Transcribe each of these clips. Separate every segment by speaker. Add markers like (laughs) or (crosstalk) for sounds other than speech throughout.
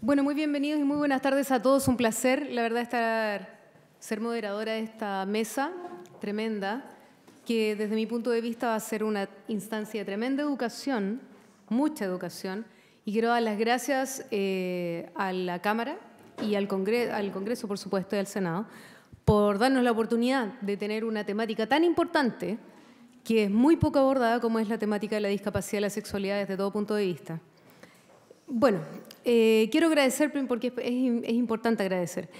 Speaker 1: Bueno, muy bienvenidos y muy buenas tardes a todos. Un placer, la verdad, estar, ser moderadora de esta mesa tremenda, que desde mi punto de vista va a ser una instancia de tremenda educación, mucha educación. Y quiero dar las gracias eh, a la Cámara y al, al Congreso, por supuesto, y al Senado, por darnos la oportunidad de tener una temática tan importante que es muy poco abordada como es la temática de la discapacidad y la sexualidad desde todo punto de vista. Bueno, eh, quiero agradecer, porque es, importante agradecer.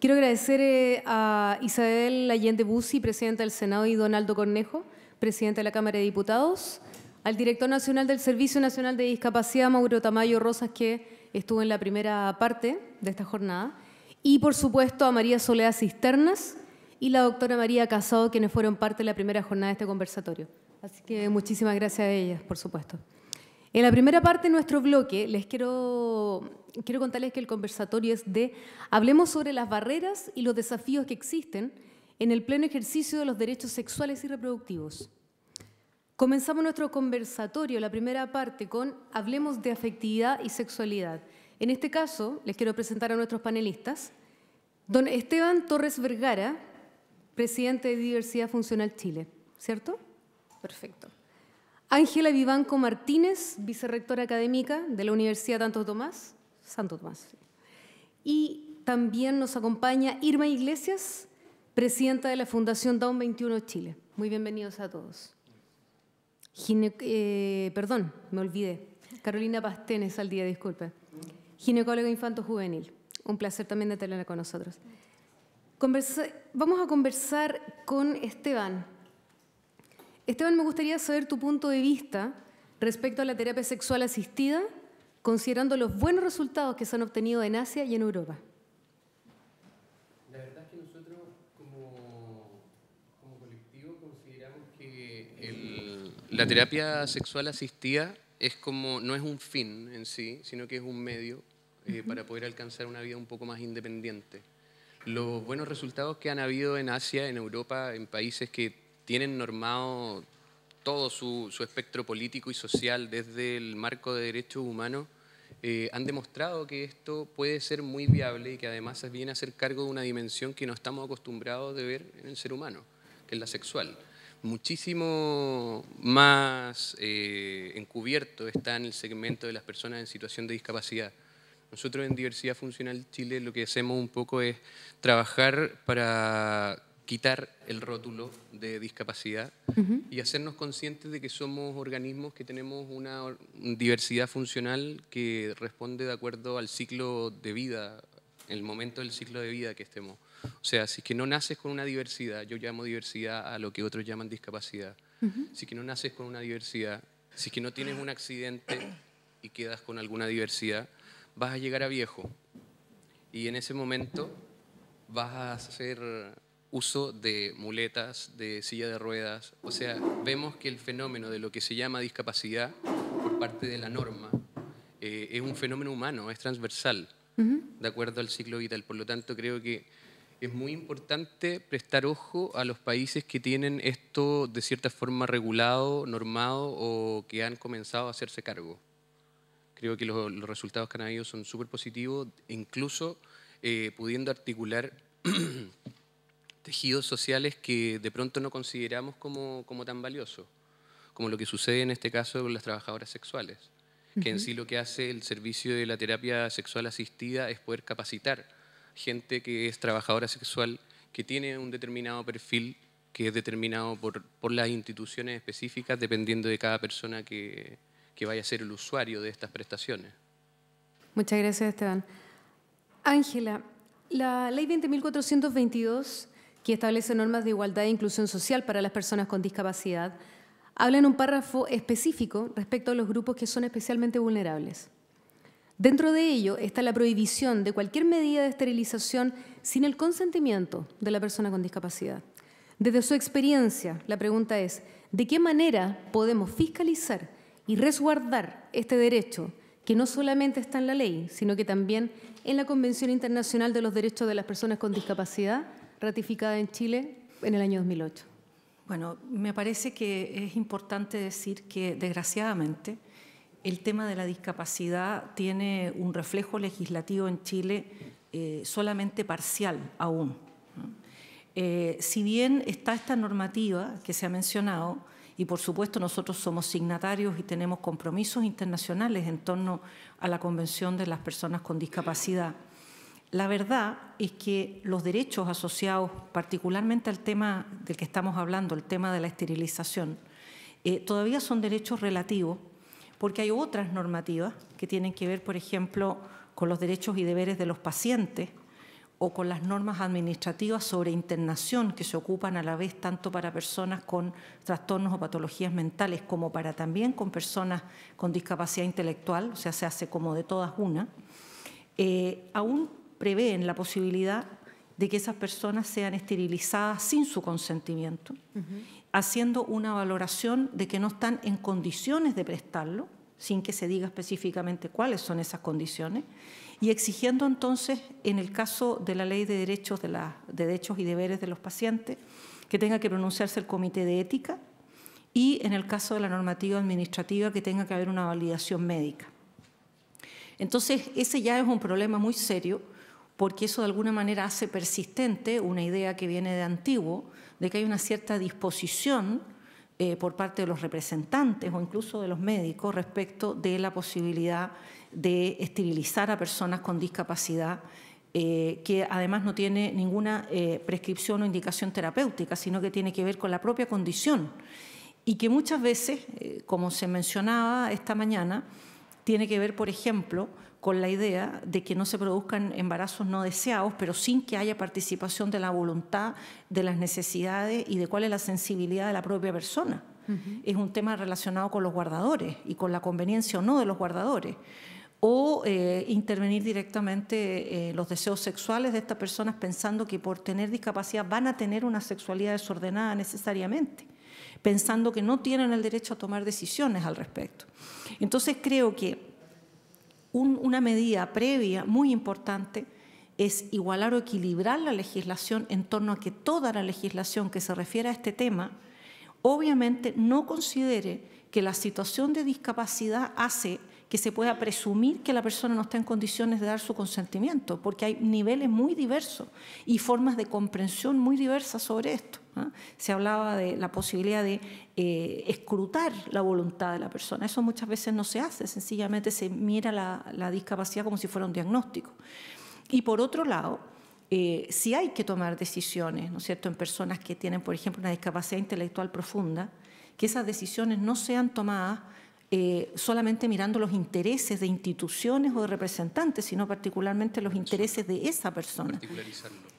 Speaker 1: Quiero agradecer eh, a Isabel Allende Bussi, presidenta del Senado, y Donaldo Cornejo, presidente de la Cámara de Diputados, al director nacional del Servicio Nacional de Discapacidad, Mauro Tamayo Rosas, que estuvo en la primera parte de esta jornada, y por supuesto a María Soledad Cisternas y la doctora María Casado, quienes fueron parte de la primera jornada de este conversatorio. Así que muchísimas gracias a ellas, por supuesto. En la primera parte de nuestro bloque les quiero, quiero contarles que el conversatorio es de Hablemos sobre las barreras y los desafíos que existen en el pleno ejercicio de los derechos sexuales y reproductivos. Comenzamos nuestro conversatorio, la primera parte, con Hablemos de afectividad y sexualidad. En este caso, les quiero presentar a nuestros panelistas. Don Esteban Torres Vergara, presidente de Diversidad Funcional Chile, ¿cierto? Perfecto. Ángela Vivanco Martínez, vicerrectora académica de la Universidad Santo Tomás, Santo Tomás. Y también nos acompaña Irma Iglesias, presidenta de la Fundación Down 21 Chile. Muy bienvenidos a todos. Eh, perdón, me olvidé. Carolina Pastenes al día, disculpe. Ginecóloga infanto juvenil. Un placer también de tenerla con nosotros. vamos a conversar con Esteban, Esteban, me gustaría saber tu punto de vista respecto a la terapia sexual asistida, considerando los buenos resultados que se han obtenido en Asia y en Europa.
Speaker 2: La verdad es que nosotros como, colectivo consideramos que la terapia sexual asistida es como, no es un fin en sí, sino que es un medio eh, para poder alcanzar una vida un poco más independiente. Los buenos resultados que han habido en Asia, en Europa, en países que tienen normado todo su, espectro político y social desde el marco de derechos humanos, eh, han demostrado que esto puede ser muy viable y que además viene a ser cargo de una dimensión que no estamos acostumbrados de ver en el ser humano, que es la sexual. Muchísimo más eh, encubierto está en el segmento de las personas en situación de discapacidad. Nosotros en Diversidad Funcional Chile lo que hacemos un poco es trabajar para quitar el rótulo de discapacidad y hacernos conscientes de que somos organismos que tenemos una diversidad funcional que responde de acuerdo al ciclo de vida, el momento del ciclo de vida que estemos. O sea, si es que no naces con una diversidad, yo llamo diversidad a lo que otros llaman discapacidad, si es que no naces con una diversidad, si es que no tienes un accidente y quedas con alguna diversidad, vas a llegar a viejo y en ese momento vas a ser uso de muletas, de silla de ruedas. O sea, vemos que el fenómeno de lo que se llama discapacidad por parte de la norma eh, es un fenómeno humano, es transversal, de acuerdo al ciclo vital. Por lo tanto, creo que es muy importante prestar ojo a los países que tienen esto de cierta forma regulado, normado o que han comenzado a hacerse cargo. Creo que los, resultados que han habido son súper positivos, incluso eh, pudiendo articular (clears throat) tejidos sociales que de pronto no consideramos como, como tan valioso, como lo que sucede en este caso con las trabajadoras sexuales, que en sí lo que hace el servicio de la terapia sexual asistida es poder capacitar gente que es trabajadora sexual, que tiene un determinado perfil que es determinado por, por las instituciones específicas dependiendo de cada persona que, que vaya a ser el usuario de estas prestaciones.
Speaker 1: Muchas gracias, Esteban. Ángela, la ley 20.422 que establece normas de igualdad e inclusión social para las personas con discapacidad, habla en un párrafo específico respecto a los grupos que son especialmente vulnerables. Dentro de ello está la prohibición de cualquier medida de esterilización sin el consentimiento de la persona con discapacidad. Desde su experiencia, la pregunta es, ¿de qué manera podemos fiscalizar y resguardar este derecho que no solamente está en la ley, sino que también en la Convención Internacional de los Derechos de las Personas con Discapacidad ratificada
Speaker 3: en Chile en el año 2008. Bueno, me parece que es importante decir que, desgraciadamente, el tema de la discapacidad tiene un reflejo legislativo en Chile eh, solamente parcial aún. Eh, si bien está esta normativa que se ha mencionado, y por supuesto nosotros somos signatarios y tenemos compromisos internacionales en torno a la Convención de las Personas con Discapacidad, la verdad es que los derechos asociados particularmente al tema del que estamos hablando, el tema de la esterilización, eh, todavía son derechos relativos porque hay otras normativas que tienen que ver, por ejemplo, con los derechos y deberes de los pacientes o con las normas administrativas sobre internación que se ocupan a la vez tanto para personas con trastornos o patologías mentales como para también con personas con discapacidad intelectual, o sea, se hace como de todas una, eh, aún prevén la posibilidad de que esas personas sean esterilizadas sin su consentimiento, haciendo una valoración de que no están en condiciones de prestarlo, sin que se diga específicamente cuáles son esas condiciones, y exigiendo entonces, en el caso de la ley de derechos, de derechos y deberes de los pacientes, que tenga que pronunciarse el comité de ética y en el caso de la normativa administrativa que tenga que haber una validación médica. Entonces, ese ya es un problema muy serio porque eso de alguna manera hace persistente una idea que viene de antiguo, de que hay una cierta disposición eh, por parte de los representantes o incluso de los médicos respecto de la posibilidad de esterilizar a personas con discapacidad eh, que además no tiene ninguna eh, prescripción o indicación terapéutica, sino que tiene que ver con la propia condición y que muchas veces, como se mencionaba esta mañana, tiene que ver, por ejemplo, con la idea de que no se produzcan embarazos no deseados, pero sin que haya participación de la voluntad, de las necesidades y de cuál es la sensibilidad de la propia persona. Es un tema relacionado con los guardadores y con la conveniencia o no de los guardadores o eh, intervenir directamente eh, los deseos sexuales de estas personas pensando que por tener discapacidad van a tener una sexualidad desordenada necesariamente, pensando que no tienen el derecho a tomar decisiones al respecto. Entonces creo que una medida previa muy importante es igualar o equilibrar la legislación en torno a que toda la legislación que se refiere a este tema, obviamente no considere que la situación de discapacidad hace que se pueda presumir que la persona no está en condiciones de dar su consentimiento, porque hay niveles muy diversos y formas de comprensión muy diversas sobre esto. ¿ah? Se hablaba de la posibilidad de eh, escrutar la voluntad de la persona. Eso muchas veces no se hace, sencillamente se mira la, discapacidad como si fuera un diagnóstico. Y por otro lado, eh, si hay que tomar decisiones, ¿no es cierto?, en personas que tienen, por ejemplo, una discapacidad intelectual profunda, que esas decisiones no sean tomadas eh, solamente mirando los intereses de instituciones o de representantes, sino particularmente los intereses de esa persona.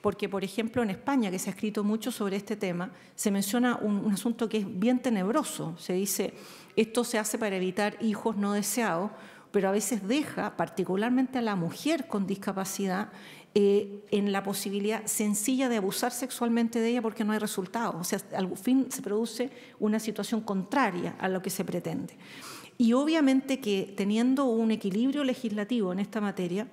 Speaker 3: Porque, por ejemplo, en España, que se ha escrito mucho sobre este tema, se menciona un, asunto que es bien tenebroso. Se dice, esto se hace para evitar hijos no deseados, pero a veces deja, particularmente a la mujer con discapacidad, eh, en la posibilidad sencilla de abusar sexualmente de ella porque no hay resultado, O sea, al fin se produce una situación contraria a lo que se pretende. Y obviamente que teniendo un equilibrio legislativo en esta materia,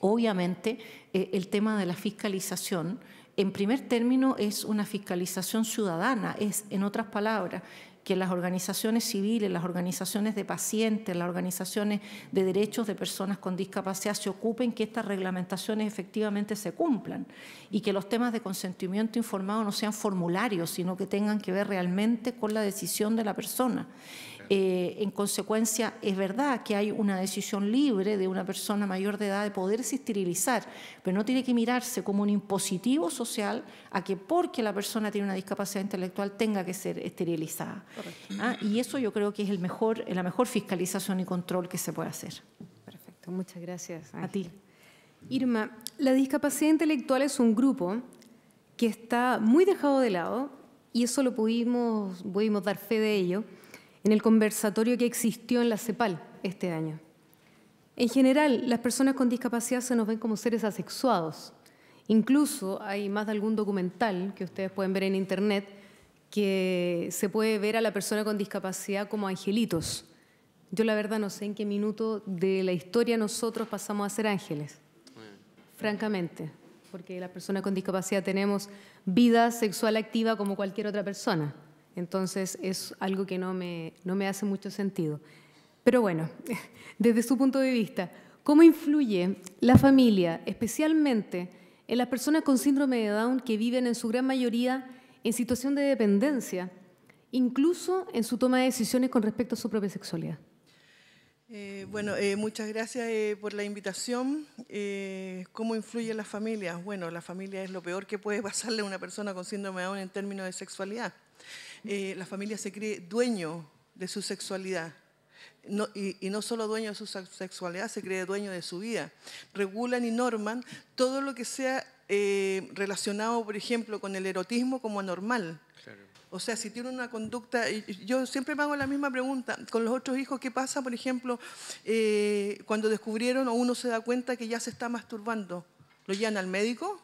Speaker 3: obviamente eh, el tema de la fiscalización, en primer término, es una fiscalización ciudadana, es, en otras palabras, que las organizaciones civiles, las organizaciones de pacientes, las organizaciones de derechos de personas con discapacidad se ocupen que estas reglamentaciones efectivamente se cumplan y que los temas de consentimiento informado no sean formularios, sino que tengan que ver realmente con la decisión de la persona. Eh, en consecuencia, es verdad que hay una decisión libre de una persona mayor de edad de poderse esterilizar, pero no tiene que mirarse como un impositivo social a que porque la persona tiene una discapacidad intelectual tenga que ser esterilizada. Ah, y eso yo creo que es el mejor, la mejor fiscalización y control que se puede hacer. Perfecto, muchas gracias. A ti.
Speaker 1: Irma, la discapacidad intelectual es un grupo que está muy dejado de lado y eso lo pudimos, pudimos dar fe de ello en el conversatorio que existió en la CEPAL este año. En general, las personas con discapacidad se nos ven como seres asexuados. Incluso hay más de algún documental que ustedes pueden ver en Internet que se puede ver a la persona con discapacidad como angelitos. Yo la verdad no sé en qué minuto de la historia nosotros pasamos a ser ángeles, francamente, porque las personas con discapacidad tenemos vida sexual activa como cualquier otra persona. Entonces es algo que no me, hace mucho sentido. Pero bueno, (laughs) desde su punto de vista, ¿cómo influye la familia, especialmente en las personas con síndrome de Down que viven en su gran mayoría en situación de dependencia, incluso en su toma de decisiones con respecto a su propia sexualidad?
Speaker 4: Eh, bueno, eh, muchas gracias eh, por la invitación. ¿Cómo influye la familia? Bueno, la familia es lo peor que puede (laughs) pasarle a una persona con síndrome de Down en términos de sexualidad. Eh, la familia se cree dueño de su sexualidad. y, no solo dueño de su sexualidad, se cree dueño de su vida. Regulan y norman todo lo que sea eh, relacionado, por ejemplo, con el erotismo como anormal. O sea, si tiene una conducta, yo siempre me hago la misma pregunta, con los otros hijos, ¿qué pasa, por ejemplo, eh, cuando descubrieron o uno se da cuenta que ya se está masturbando? ¿Lo llevan al médico?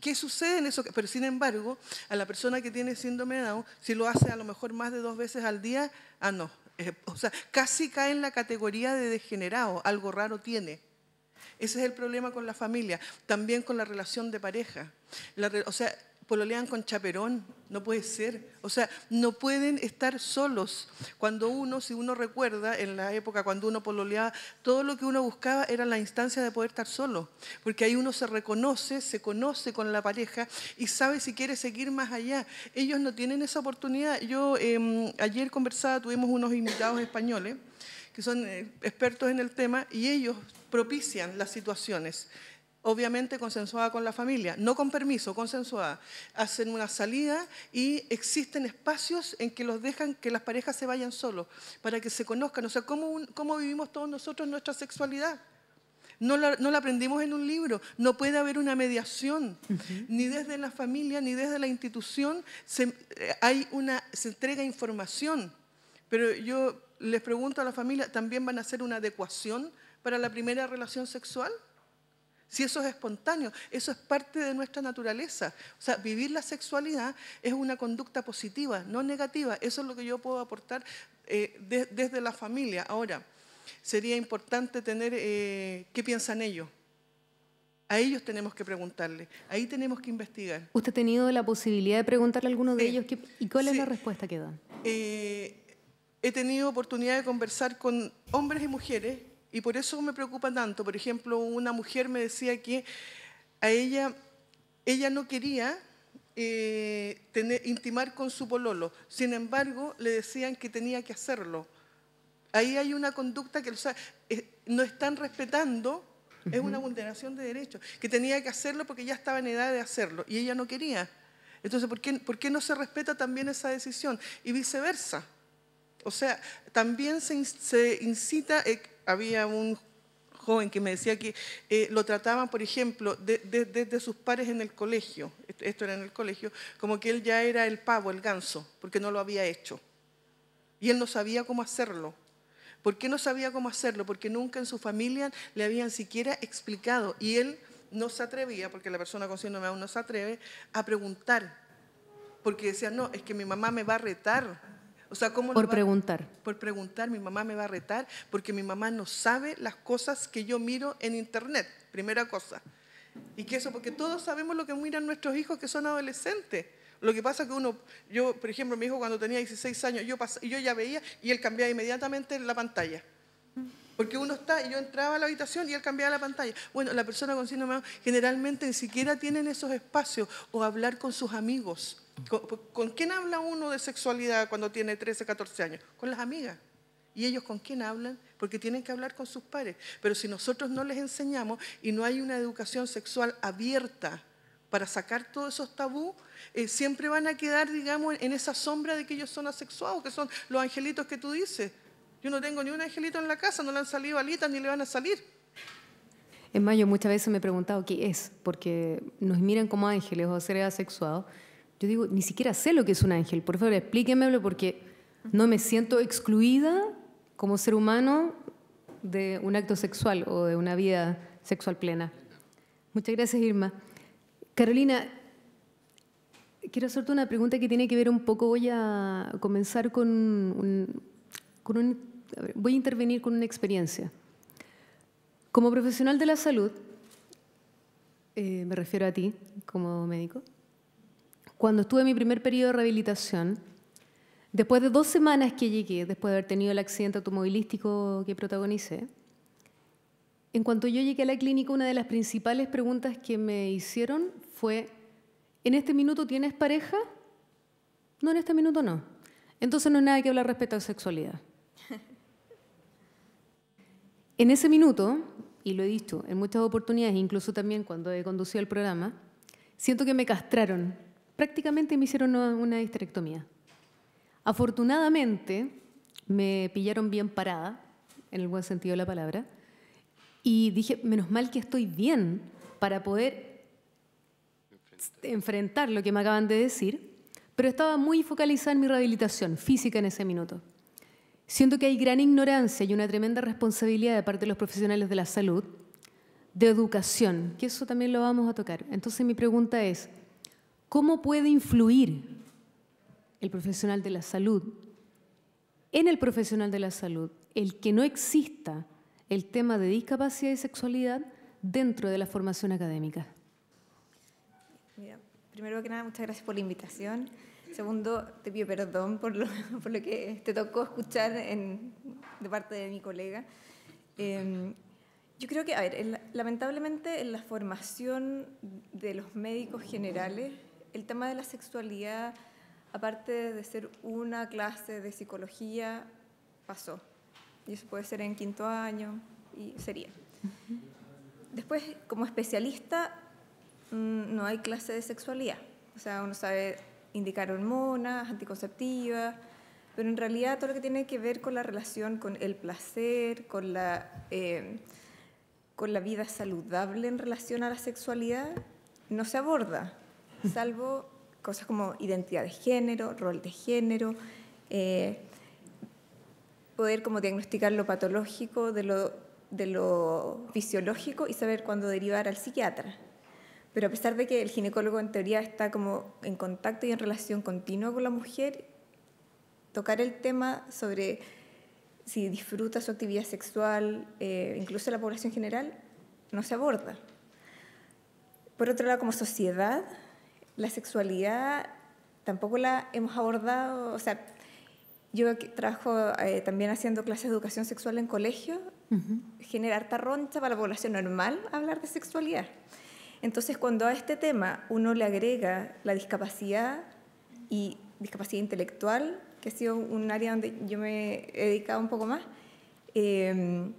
Speaker 4: ¿Qué sucede en eso? Pero sin embargo, a la persona que tiene síndrome de Down, si lo hace a lo mejor más de dos veces al día, ah, no. Eh, o sea, casi cae en la categoría de degenerado, algo raro tiene. Ese es el problema con la familia, también con la relación de pareja. o sea, pololean con chaperón, no puede ser. O sea, no pueden estar solos. Cuando uno, si uno recuerda, en la época cuando uno pololeaba, todo lo que uno buscaba era la instancia de poder estar solo, porque ahí uno se reconoce, se conoce con la pareja y sabe si quiere seguir más allá. Ellos no tienen esa oportunidad. Yo em, ayer conversaba, tuvimos unos invitados españoles que son eh, expertos en el tema y ellos propician las situaciones obviamente consensuada con la familia, no con permiso, consensuada. Hacen una salida y existen espacios en que los dejan que las parejas se vayan solos, para que se conozcan. O sea, cómo, vivimos todos nosotros nuestra sexualidad. No la, no aprendimos en un libro. No puede haber una mediación. Ni desde la familia, ni desde la institución se, eh, hay una, se entrega información. Pero yo les pregunto a la familia, ¿también van a hacer una adecuación para la primera relación sexual? Si eso es espontáneo, eso es parte de nuestra naturaleza. O sea, vivir la sexualidad es una conducta positiva, no negativa. Eso es lo que yo puedo aportar eh, desde la familia. Ahora, sería importante tener eh, qué piensan ellos. A ellos tenemos que preguntarle, ahí tenemos que investigar.
Speaker 1: ¿Usted ha tenido la posibilidad de preguntarle a alguno de ellos y cuál es la respuesta que dan?
Speaker 4: Eh, he tenido oportunidad de conversar con hombres y mujeres y por eso me preocupa tanto. Por ejemplo, una mujer me decía que a ella, ella no quería eh, intimar con su pololo. Sin embargo, le decían que tenía que hacerlo. Ahí hay una conducta que eh, no están respetando, es una vulneración de derechos, que tenía que hacerlo porque ya estaba en edad de hacerlo y ella no quería. Entonces, ¿por qué, ¿por qué no se respeta también esa decisión? Y viceversa. O sea, también se, incita, eh, había un joven que me decía que eh, lo trataban, por ejemplo, desde sus pares en el colegio, esto era en el colegio, como que él ya era el pavo, el ganso, porque no lo había hecho. Y él no sabía cómo hacerlo. ¿Por qué no sabía cómo hacerlo? Porque nunca en su familia le habían siquiera explicado. Y él no se atrevía, porque la persona con síndrome aún no se atreve, a preguntar. Porque decía, no, es que mi mamá me va a retar sea, por preguntar. Por preguntar, mi mamá me va a retar porque mi mamá no sabe las cosas que yo miro en internet, primera cosa. Y que eso, porque todos sabemos lo que miran nuestros hijos que son adolescentes. Lo que pasa que uno, yo, por ejemplo, mi hijo cuando tenía 16 años, yo, y yo ya veía y él cambiaba inmediatamente la pantalla. Porque uno está, y yo entraba a la habitación y él cambiaba la pantalla. Bueno, la persona con síndrome generalmente ni siquiera tienen esos espacios o hablar con sus amigos ¿Con, quién habla uno de sexualidad cuando tiene 13, 14 años? Con las amigas. ¿Y ellos con quién hablan? Porque tienen que hablar con sus pares. Pero si nosotros no les enseñamos y no hay una educación sexual abierta para sacar todos esos tabú, eh, siempre van a quedar, digamos, en esa sombra de que ellos son asexuados, que son los angelitos que tú dices. Yo no tengo ni un angelito en la casa, no le han salido alitas ni le van a salir.
Speaker 1: En mayo muchas veces me he preguntado qué es, porque nos miran como ángeles o seres asexuados, yo digo, ni siquiera sé lo que es un ángel, por favor explíquemelo porque no me siento excluida como ser humano de un acto sexual o de una vida sexual plena. Muchas gracias, Irma. Carolina, quiero hacerte una pregunta que tiene que ver un poco, voy a comenzar con un, voy a intervenir con una experiencia. Como profesional de la salud, eh, me refiero a ti como médico, cuando estuve en mi primer periodo de rehabilitación, después de dos semanas que llegué, después de haber tenido el accidente automovilístico que protagonicé, en cuanto yo llegué a la clínica, una de las principales preguntas que me hicieron fue, ¿en este minuto tienes pareja? No, en este minuto no. Entonces no hay nada que hablar respecto a sexualidad. (laughs) En ese minuto, y lo he dicho en muchas oportunidades, incluso también cuando he conducido el programa, siento que me castraron prácticamente me hicieron una, una Afortunadamente, me pillaron bien parada, en el buen sentido de la palabra, y dije, menos mal que estoy bien para poder enfrentar, enfrentar lo que me acaban de decir, pero estaba muy focalizada en mi rehabilitación física en ese minuto. Siento que hay gran ignorancia y una tremenda responsabilidad de parte de los profesionales de la salud, de educación, que eso también lo vamos a tocar. Entonces mi pregunta es, ¿Cómo puede influir el profesional de la salud en el profesional de la salud el que no exista el tema de discapacidad y sexualidad dentro de la formación académica?
Speaker 5: Mira, primero que nada, muchas gracias por la invitación. Segundo, te pido perdón por lo, (laughs) que te tocó escuchar de parte de mi colega. Em, yo creo que, a ver, lamentablemente en la formación de los médicos generales el tema de la sexualidad, aparte de ser una clase de psicología, pasó. Y eso puede ser en quinto año y sería. Después, como especialista, mm, no hay clase de sexualidad. O sea, uno sabe indicar hormonas, anticonceptivas, pero en realidad todo lo que tiene que ver con la relación, con el placer, con la, eh, con la vida saludable en relación a la sexualidad, no se aborda salvo cosas como identidad de género, rol de género, eh, poder como diagnosticar lo patológico de lo, fisiológico y saber cuándo derivar al psiquiatra. Pero a pesar de que el ginecólogo en teoría está como en contacto y en relación continua con la mujer, tocar el tema sobre si disfruta su actividad sexual, eh, incluso la población general, no se aborda. Por otro lado, como sociedad, la sexualidad tampoco la hemos abordado, o sea, yo trabajo eh, también haciendo clases de educación sexual en colegio generar tarroncha para la población normal hablar de sexualidad. Entonces, cuando a este tema uno le agrega la discapacidad y discapacidad intelectual, que ha sido un área donde yo me he dedicado un poco más, em,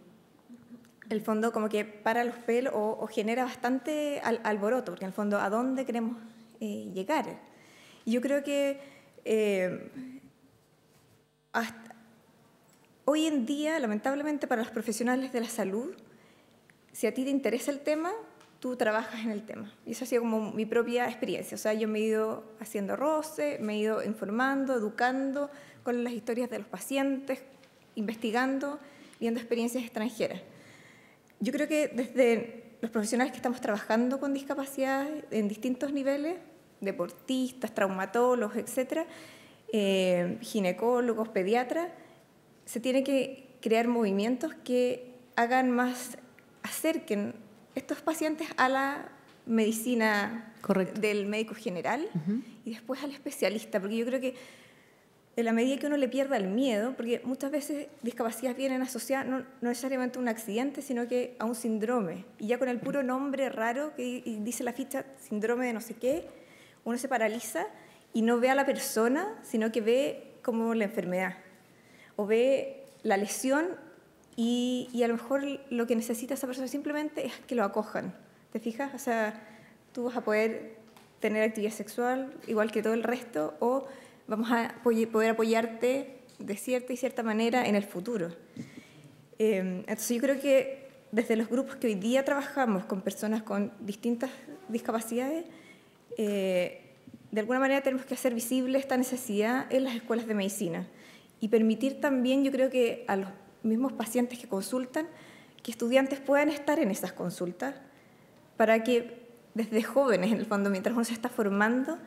Speaker 5: el fondo como que para los pelos o, genera bastante alboroto, porque en el fondo, ¿a dónde queremos eh, llegar. Yo creo que eh, hasta hoy en día, lamentablemente para los profesionales de la salud, si a ti te interesa el tema, tú trabajas en el tema. Y eso ha sido como mi propia experiencia. O sea, yo me he ido haciendo roce, me he ido informando, educando con las historias de los pacientes, investigando, viendo experiencias extranjeras. Yo creo que desde los profesionales que estamos trabajando con discapacidad en distintos niveles, deportistas, traumatólogos, etcétera, eh, ginecólogos, pediatras, se tiene que crear movimientos que hagan más, acerquen estos pacientes a la medicina del médico general y después al especialista, porque yo creo que en la medida que uno le pierda el miedo, porque muchas veces discapacidades vienen asociadas no, no, necesariamente a un accidente, sino que a un síndrome. Y ya con el puro nombre raro que dice la ficha, síndrome de no sé qué, uno se paraliza y no ve a la persona, sino que ve como la enfermedad, o ve la lesión y, y a lo mejor lo que necesita esa persona simplemente es que lo acojan. ¿Te fijas? O sea, tú vas a poder tener actividad sexual igual que todo el resto, o vamos a poder apoyarte de cierta y cierta manera en el futuro. Eh, entonces yo creo que desde los grupos que hoy día trabajamos con personas con distintas discapacidades, eh, de alguna manera tenemos que hacer visible esta necesidad en las escuelas de medicina y permitir también, yo creo que a los mismos pacientes que consultan, que estudiantes puedan estar en esas consultas para que desde jóvenes, en el fondo, mientras uno se está formando,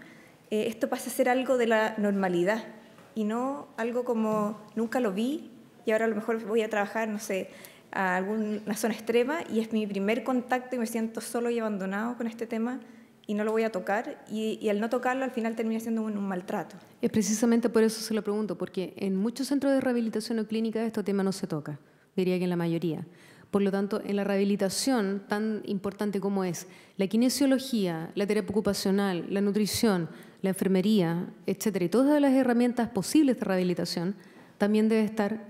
Speaker 5: eh, esto pasa a ser algo de la normalidad y no algo como nunca lo vi y ahora a lo mejor voy a trabajar, no sé, a alguna zona extrema y es mi primer contacto y me siento solo y abandonado con este tema y no lo voy a tocar y, al no tocarlo al final termina siendo un, maltrato.
Speaker 1: Es precisamente por eso se lo pregunto, porque en muchos centros de rehabilitación o clínica este tema no se toca, diría que en la mayoría. Por lo tanto, en la rehabilitación tan importante como es la kinesiología, la terapia ocupacional, la nutrición, la enfermería, etcétera, y todas las herramientas posibles de rehabilitación, también debe estar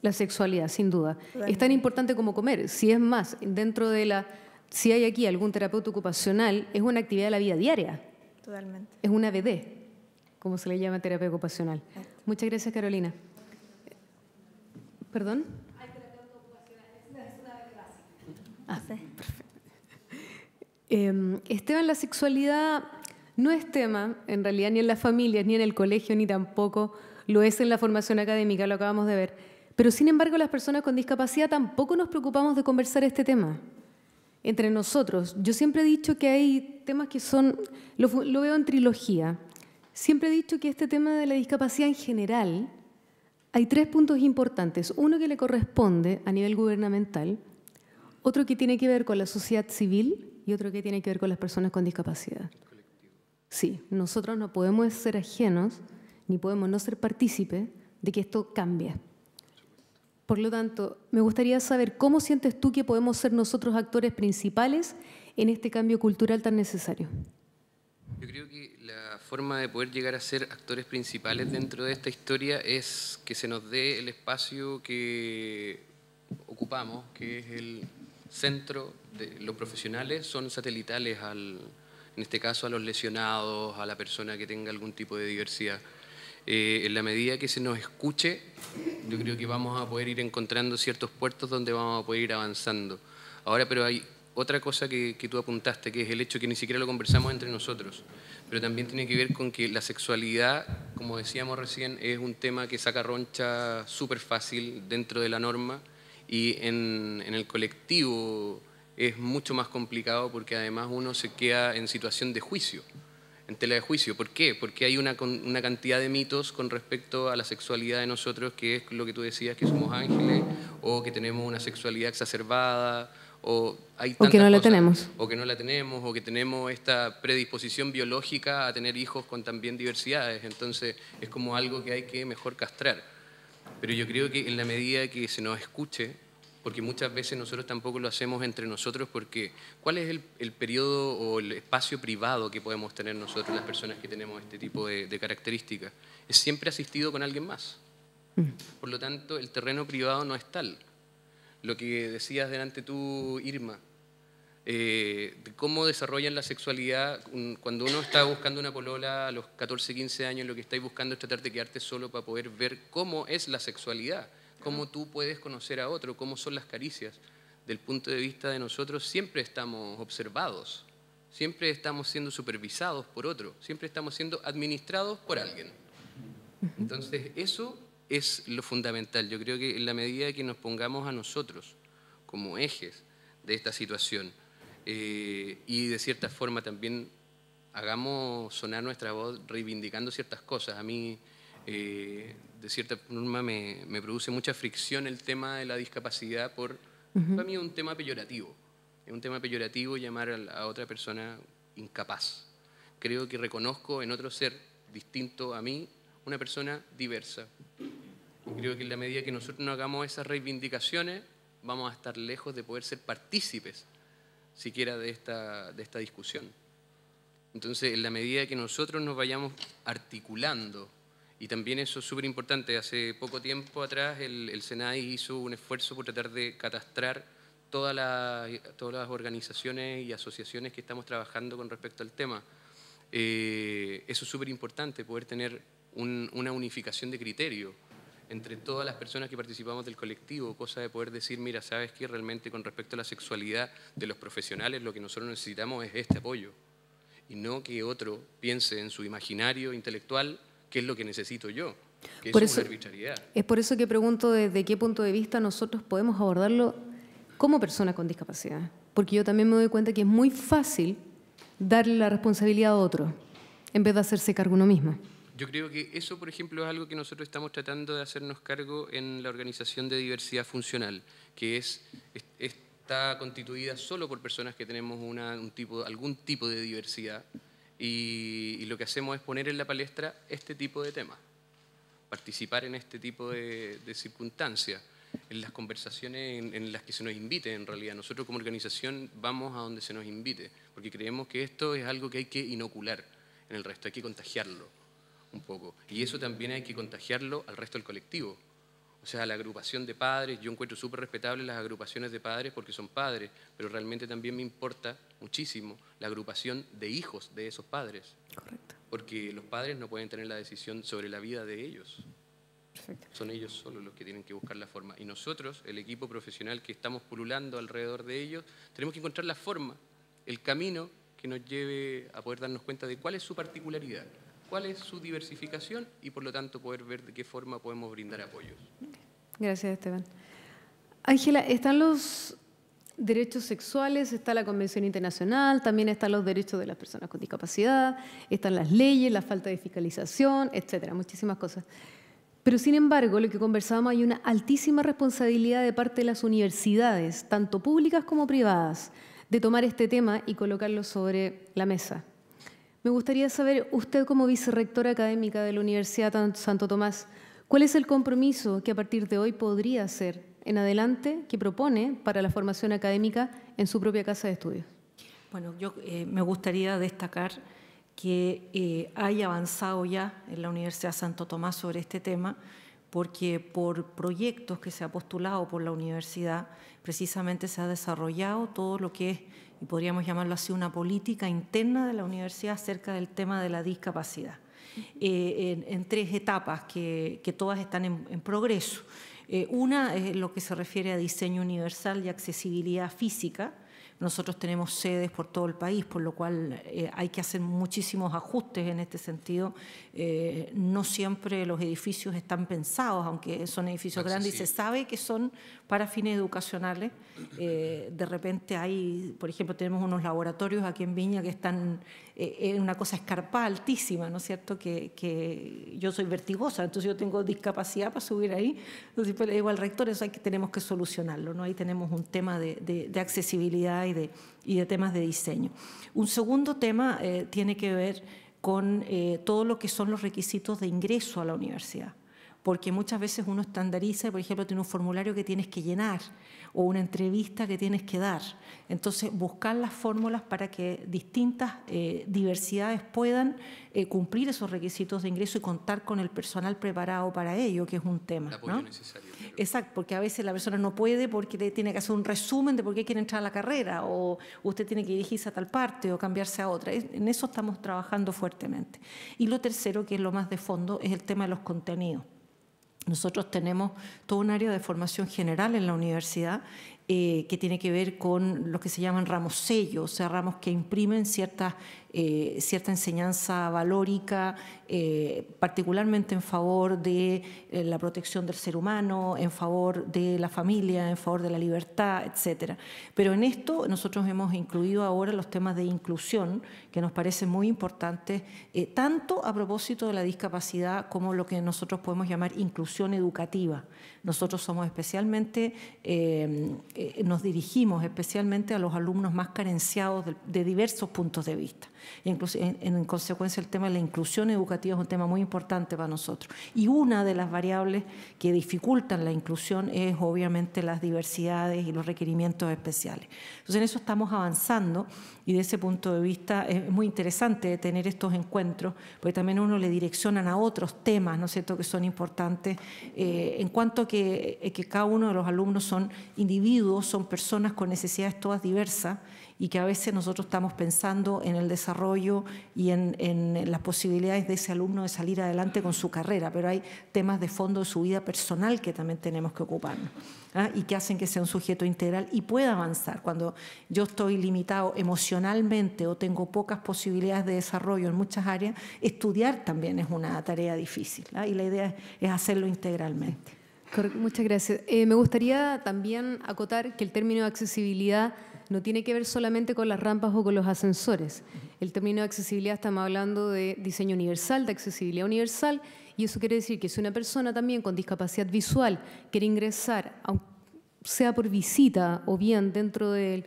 Speaker 1: la sexualidad, sin duda. Es tan importante como comer. Si es más, dentro de la. Si hay aquí algún terapeuta ocupacional, es una actividad de la vida diaria.
Speaker 5: Totalmente. Es
Speaker 1: una BD, como se le llama terapia ocupacional. Muchas gracias, Carolina. ¿Perdón? Ah, em, Esteban, la sexualidad no es tema, en realidad, ni en las familias, ni en el colegio, ni tampoco lo es en la formación académica, lo acabamos de ver. Pero sin embargo, las personas con discapacidad tampoco nos preocupamos de conversar este tema entre nosotros. Yo siempre he dicho que hay temas que son, lo, veo en trilogía, siempre he dicho que este tema de la discapacidad en general, hay tres puntos importantes. Uno que le corresponde a nivel gubernamental, otro que tiene que ver con la sociedad civil y otro que tiene que ver con las personas con discapacidad. Sí, nosotros no podemos ser ajenos ni podemos no ser partícipes de que esto cambie. Por lo tanto, me gustaría saber cómo sientes tú que podemos ser nosotros actores principales en este cambio cultural tan necesario.
Speaker 2: Yo creo que la forma de poder llegar a ser actores principales dentro de esta historia es que se nos dé el espacio que ocupamos, que es el centro, de los profesionales son satelitales al, en este caso a los lesionados, a la persona que tenga algún tipo de diversidad. Eh, en la medida que se nos escuche, yo creo que vamos a poder ir encontrando ciertos puertos donde vamos a poder ir avanzando. Ahora, pero hay otra cosa que, que, tú apuntaste, que es el hecho que ni siquiera lo conversamos entre nosotros, pero también tiene que ver con que la sexualidad, como decíamos recién, es un tema que saca roncha súper fácil dentro de la norma y en, el colectivo es mucho más complicado porque además uno se queda en situación de juicio, en tela de juicio. ¿Por qué? Porque hay una, cantidad de mitos con respecto a la sexualidad de nosotros, que es lo que tú decías, que somos ángeles, o que tenemos una sexualidad exacerbada, o, hay que no la tenemos. O que no la tenemos, o que tenemos esta predisposición biológica a tener hijos con también diversidades. Entonces es como algo que hay que mejor castrar. Pero yo creo que en la medida que se nos escuche, porque muchas veces nosotros tampoco lo hacemos entre nosotros, porque ¿cuál es el, periodo o el espacio privado que podemos tener nosotros, las personas que tenemos este tipo de, de características? Es siempre asistido con alguien más. Mm. Por lo tanto, el terreno privado no es tal. Lo que decías delante tú, Irma, eh, cómo desarrollan la sexualidad. Cuando uno está buscando una polola a los 14, 15 años, lo que estáis buscando es tratar de quedarte solo para poder ver cómo es la sexualidad, cómo tú puedes conocer a otro, cómo son las caricias. Del punto de vista de nosotros, siempre estamos observados, siempre estamos siendo supervisados por otro, siempre estamos siendo administrados por alguien. Entonces, eso es lo fundamental. Yo creo que en la medida que nos pongamos a nosotros como ejes de esta situación, eh, y de cierta forma también hagamos sonar nuestra voz reivindicando ciertas cosas. A mí, eh, de cierta forma, me, me, produce mucha fricción el tema de la discapacidad por, para mí es un tema peyorativo. Es un tema peyorativo llamar a, otra persona incapaz. Creo que reconozco en otro ser distinto a mí una persona diversa. creo que en la medida que nosotros no hagamos esas reivindicaciones, vamos a estar lejos de poder ser partícipes siquiera de esta, de esta discusión. Entonces, en la medida que nosotros nos vayamos articulando, y también eso es súper importante, hace poco tiempo atrás el, el, SENAI hizo un esfuerzo por tratar de catastrar todas las, todas las organizaciones y asociaciones que estamos trabajando con respecto al tema. Eh, eso es súper importante, poder tener una unificación de criterio entre todas las personas que participamos del colectivo, cosa de poder decir, mira, sabes que realmente con respecto a la sexualidad de los profesionales, lo que nosotros necesitamos es este apoyo, y no que otro piense en su imaginario intelectual qué es lo que necesito yo. Que es una arbitrariedad.
Speaker 1: Es por eso que pregunto desde qué punto de vista nosotros podemos abordarlo como personas con discapacidad, porque yo también me doy cuenta que es muy fácil darle la responsabilidad a otro en vez de hacerse cargo uno mismo.
Speaker 2: Yo creo que eso, por ejemplo, es algo que nosotros estamos tratando de hacernos cargo en la Organización de Diversidad Funcional, que es, está constituida solo por personas que tenemos un tipo, algún tipo de diversidad y, lo que hacemos es poner en la palestra este tipo de temas, participar en este tipo de, circunstancias, en las conversaciones en las que se nos invite en realidad. Nosotros como organización vamos a donde se nos invite, porque creemos que esto es algo que hay que inocular en el resto, hay que contagiarlo un poco. Y eso también hay que contagiarlo al resto del colectivo. O sea, la agrupación de padres, yo encuentro súper respetable las agrupaciones de padres porque son padres, pero realmente también me importa muchísimo la agrupación de hijos de esos padres. Correcto. Porque los padres no pueden tener la decisión sobre la vida de ellos. Son ellos solos los que tienen que buscar la forma. Y nosotros, el equipo profesional que estamos pululando alrededor de ellos, tenemos que encontrar la forma, el camino que nos lleve a poder darnos cuenta de cuál es su particularidad cuál es su diversificación y por lo tanto poder ver de qué forma podemos brindar apoyos.
Speaker 1: Gracias, Esteban. Ángela, están los derechos sexuales, está la Convención Internacional, también están los derechos de las personas con discapacidad, están las leyes, la falta de fiscalización, etcétera, muchísimas cosas. Pero sin embargo, lo que conversábamos, hay una altísima responsabilidad de parte de las universidades, tanto públicas como privadas, de tomar este tema y colocarlo sobre la mesa. Me gustaría saber, usted como vicerrectora académica de la Universidad Santo Tomás, ¿cuál es el compromiso que a partir de hoy podría hacer en adelante que propone para la formación académica en su propia casa de estudios?
Speaker 3: Bueno, yo eh, me gustaría destacar que eh, hay avanzado ya en la Universidad Santo Tomás sobre este tema porque por proyectos que se ha postulado por la universidad, precisamente se ha desarrollado todo lo que es, y podríamos llamarlo así, una política interna de la universidad acerca del tema de la discapacidad, eh, en, tres etapas que, todas están en, progreso. Eh, una es lo que se refiere a diseño universal y accesibilidad física, nosotros tenemos sedes por todo el país, por lo cual eh, hay que hacer muchísimos ajustes en este sentido. Eh, no siempre los edificios están pensados, aunque son edificios grandes y se sabe que son para fines educacionales. Eh, de repente hay, por ejemplo, tenemos unos laboratorios aquí en Viña que están en una cosa escarpada altísima, ¿no es cierto? Que, yo soy vertigosa, entonces yo tengo discapacidad para subir ahí. Entonces, pues, le digo al rector, eso hay que, tenemos que solucionarlo, ¿no? Ahí tenemos un tema de accesibilidad y de, temas de diseño. Un segundo tema eh, tiene que ver con eh, todo lo que son los requisitos de ingreso a la universidad, porque muchas veces uno estandariza, por ejemplo, tiene un formulario que tienes que llenar, o una entrevista que tienes que dar. Entonces, buscar las fórmulas para que distintas eh, diversidades puedan eh, cumplir esos requisitos de ingreso y contar con el personal preparado para ello, que es un tema. Exacto, porque a veces la persona no puede porque tiene que hacer un resumen de por qué quiere entrar a la carrera, o usted tiene que dirigirse a tal parte o cambiarse a otra. En eso estamos trabajando fuertemente. Y lo tercero, que es lo más de fondo, es el tema de los contenidos. Nosotros tenemos todo un área de formación general en la universidad eh, que tiene que ver con lo que se llaman ramos sellos o sea, ramos que imprimen ciertas eh, cierta enseñanza valórica, eh, particularmente en favor de eh, la protección del ser humano, en favor de la familia, en favor de la libertad, etc. Pero en esto nosotros hemos incluido ahora los temas de inclusión, que nos parecen muy importantes, tanto a propósito de la discapacidad como lo que nosotros podemos llamar inclusión educativa. Nosotros somos especialmente, nos dirigimos especialmente a los alumnos más carenciados de diversos puntos de vista en, consecuencia, el tema de la inclusión educativa es un tema muy importante para nosotros. Y una de las variables que dificultan la inclusión es obviamente las diversidades y los requerimientos especiales. Entonces, en eso estamos avanzando y de ese punto de vista es muy interesante tener estos encuentros, porque también uno le direccionan a otros temas, ¿no es cierto?, que son importantes, eh, en cuanto que, eh, que cada uno de los alumnos son individuos, son personas con necesidades todas diversas y que a veces nosotros estamos pensando en el desarrollo y en, las posibilidades de ese alumno de salir adelante con su carrera, pero hay temas de fondo de su vida personal que también tenemos que ocuparnos. ¿ah? y que hacen que sea un sujeto integral y pueda avanzar. Cuando yo estoy limitado emocionalmente o tengo pocas posibilidades de desarrollo en muchas áreas, estudiar también es una tarea difícil ¿ah? y la idea es hacerlo integralmente. Muchas gracias. Eh, me gustaría también acotar que el término de
Speaker 1: accesibilidad no tiene que ver solamente con las rampas o con los ascensores. El término de accesibilidad estamos hablando de diseño universal, de accesibilidad universal, y eso quiere decir que si una persona también con discapacidad visual quiere ingresar, sea por visita o bien dentro del,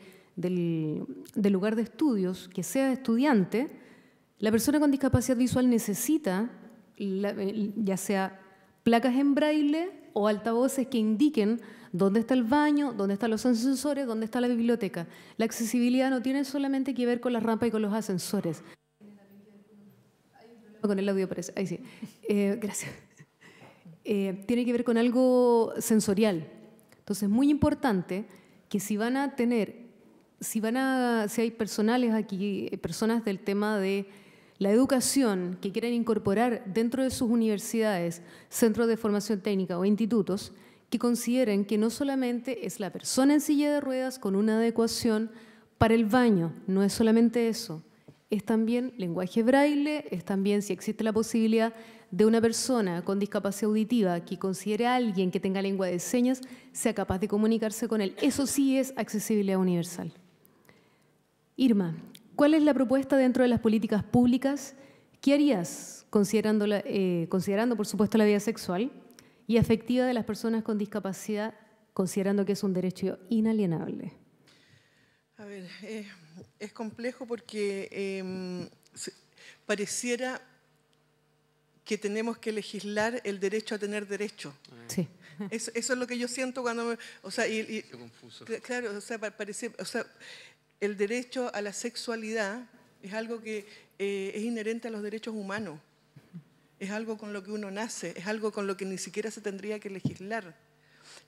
Speaker 1: lugar de estudios, que sea estudiante, la persona con discapacidad visual necesita, ya sea placas en braille o altavoces que indiquen dónde está el baño, dónde están los ascensores, dónde está la biblioteca. La accesibilidad no tiene solamente que ver con las rampas y con los ascensores. Con el audio parece. Eh, gracias. Eh, tiene que ver con algo sensorial. Entonces, es muy importante que si van a tener, si van a, si hay personales aquí, eh, personas del tema de la educación que quieren incorporar dentro de sus universidades, centros de formación técnica o institutos, que consideren que no solamente es la persona en silla de ruedas con una adecuación para el baño, no es solamente eso, es también lenguaje braille, es también si existe la posibilidad de una persona con discapacidad auditiva que considere a alguien que tenga lengua de señas sea capaz de comunicarse con él. Eso sí es accesibilidad universal. Irma, ¿Cuál es la propuesta dentro de las políticas públicas? ¿Qué harías considerando, eh, considerando, por supuesto, la vida sexual y afectiva de las personas con discapacidad, considerando que es un derecho inalienable?
Speaker 4: A ver, eh, es complejo porque em, pareciera que tenemos que legislar el derecho a tener derecho. Sí. Eso, es lo que yo siento cuando me, o sea, confuso. claro, o sea, parece, el derecho a la sexualidad es algo que eh, es inherente a los derechos humanos, es algo con lo que uno nace, es algo con lo que ni siquiera se tendría que legislar.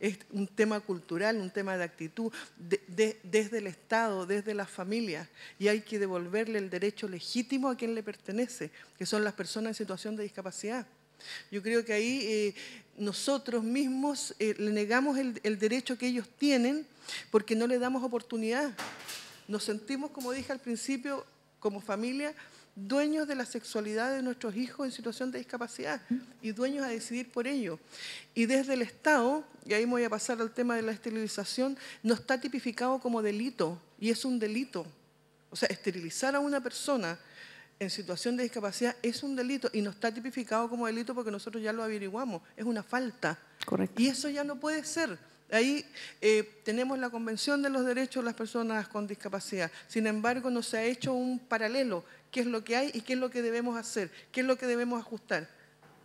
Speaker 4: Es un tema cultural, un tema de actitud, desde el Estado, desde las familias, y hay que devolverle el derecho legítimo a quien le pertenece, que son las personas en situación de discapacidad. Yo creo que ahí eh, nosotros mismos eh, le negamos el derecho que ellos tienen porque no le damos oportunidad. Nos sentimos, como dije al principio, como familia, dueños de la sexualidad de nuestros hijos en situación de discapacidad y dueños a decidir por ello. Y desde el Estado, y ahí voy a pasar al tema de la esterilización, no está tipificado como delito y es un delito. O sea, esterilizar a una persona en situación de discapacidad es un delito y no está tipificado como delito porque nosotros ya lo averiguamos, es una falta. Correcto. Y eso ya no puede ser. Ahí eh, tenemos la Convención de los Derechos de las Personas con Discapacidad. Sin embargo, no se ha hecho un paralelo, qué es lo que hay y qué es lo que debemos hacer, qué es lo que debemos ajustar.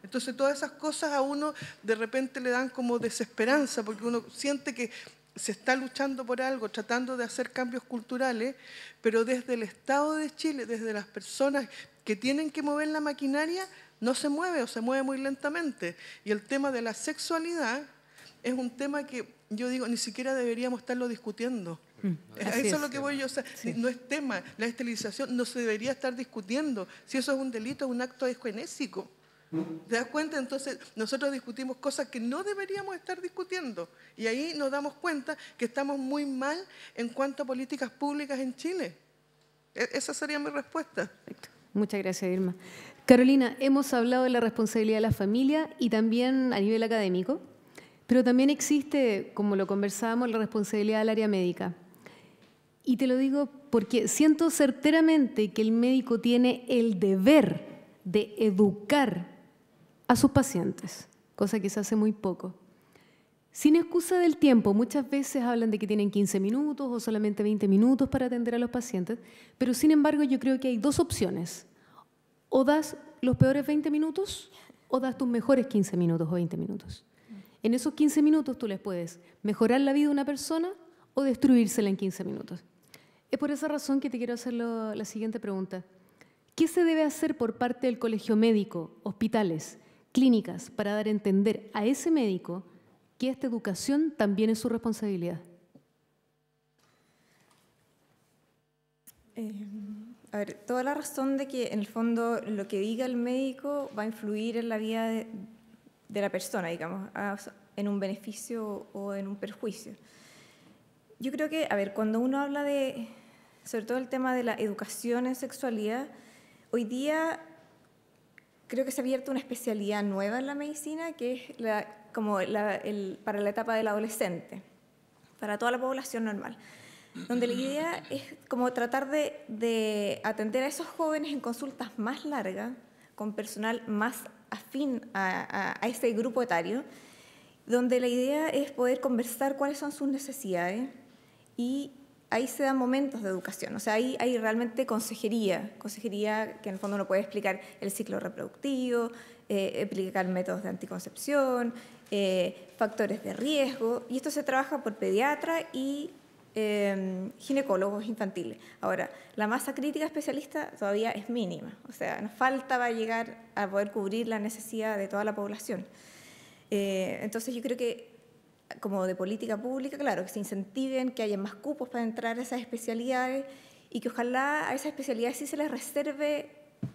Speaker 4: Entonces, todas esas cosas a uno de repente le dan como desesperanza, porque uno siente que se está luchando por algo, tratando de hacer cambios culturales, pero desde el Estado de Chile, desde las personas que tienen que mover la maquinaria, no se mueve o se mueve muy lentamente. Y el tema de la sexualidad es un tema que yo digo, ni siquiera deberíamos estarlo discutiendo.
Speaker 3: Mm, eso es, lo que
Speaker 4: voy yo. a sea, No es tema. La esterilización no se debería estar discutiendo. Si eso es un delito, es un acto esquenésico. ¿Te das cuenta? Entonces, nosotros discutimos cosas que no deberíamos estar discutiendo. Y ahí nos damos cuenta que estamos muy mal en cuanto a políticas públicas en Chile. E-, esa sería mi respuesta. Muchas
Speaker 1: gracias, Irma. Carolina, hemos hablado de la responsabilidad de la familia y también a nivel académico. Pero también existe, como lo conversábamos, la responsabilidad del área médica. Y te lo digo porque siento certeramente que el médico tiene el deber de educar a sus pacientes, cosa que se hace muy poco. Sin excusa del tiempo, muchas veces hablan de que tienen 15 minutos o solamente 20 minutos para atender a los pacientes, pero sin embargo yo creo que hay dos opciones. O das los peores 20 minutos o das tus mejores 15 minutos o 20 minutos. En esos 15 minutos tú les puedes mejorar la vida de una persona o destruírsela en 15 minutos. Es por esa razón que te quiero hacer la siguiente pregunta. ¿Qué se debe hacer por parte del colegio médico, hospitales, clínicas, para dar a entender a ese médico que esta educación también es su responsabilidad?
Speaker 5: Eh, a ver, toda la razón de que en el fondo lo que diga el médico va a influir en la vida de la persona, digamos. Ah, en un beneficio o en un perjuicio. Yo creo que, a ver, cuando uno habla de, sobre todo el tema de la educación en sexualidad, hoy día creo que se ha abierto una especialidad nueva en la medicina que es como para la etapa del adolescente, para toda la población normal, donde la idea es como tratar de, atender a esos jóvenes en consultas más largas, con personal más afín a ese grupo etario, donde la idea es poder conversar cuáles son sus necesidades y ahí se dan momentos de educación, o sea, ahí hay realmente consejería, consejería que en el fondo uno puede explicar el ciclo reproductivo, eh, explicar métodos de anticoncepción, eh, factores de riesgo, y esto se trabaja por pediatra y em, ginecólogos infantiles. Ahora, la masa crítica especialista todavía es mínima, o sea, nos falta a llegar a poder cubrir la necesidad de toda la población. Eh, entonces yo creo que como de política pública, claro, que se incentiven, que haya más cupos para entrar a esas especialidades y que ojalá a esas especialidades sí se les reserve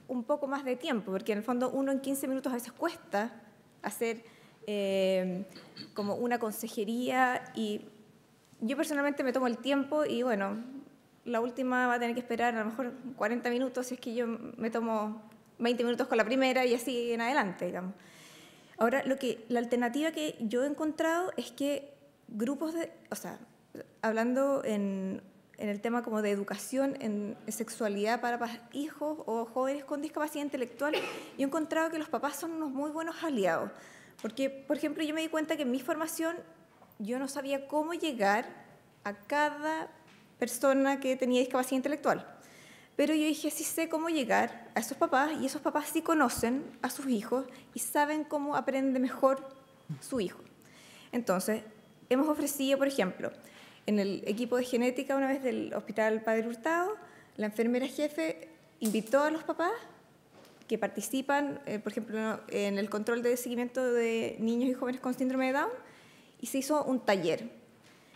Speaker 5: un poco más de tiempo, porque en el fondo uno en 15 minutos a veces cuesta hacer eh, como una consejería y yo personalmente me tomo el tiempo y bueno, la última va a tener que esperar a lo mejor 40 minutos si es que yo me tomo 20 minutos con la primera y así en adelante, digamos. Ahora, lo que, la alternativa que yo he encontrado es que grupos de, o sea, hablando en, en el tema como de educación en sexualidad para hijos o jóvenes con discapacidad intelectual, yo he encontrado que los papás son unos muy buenos aliados. Porque, por ejemplo, yo me di cuenta que en mi formación yo no sabía cómo llegar a cada persona que tenía discapacidad intelectual. Pero yo dije, sí sé cómo llegar a esos papás y esos papás sí conocen a sus hijos y saben cómo aprende mejor su hijo. Entonces, hemos ofrecido, por ejemplo, en el equipo de genética una vez del Hospital Padre Hurtado, la enfermera jefe invitó a los papás que participan, eh, por ejemplo, en el control de seguimiento de niños y jóvenes con síndrome de Down y se hizo un taller.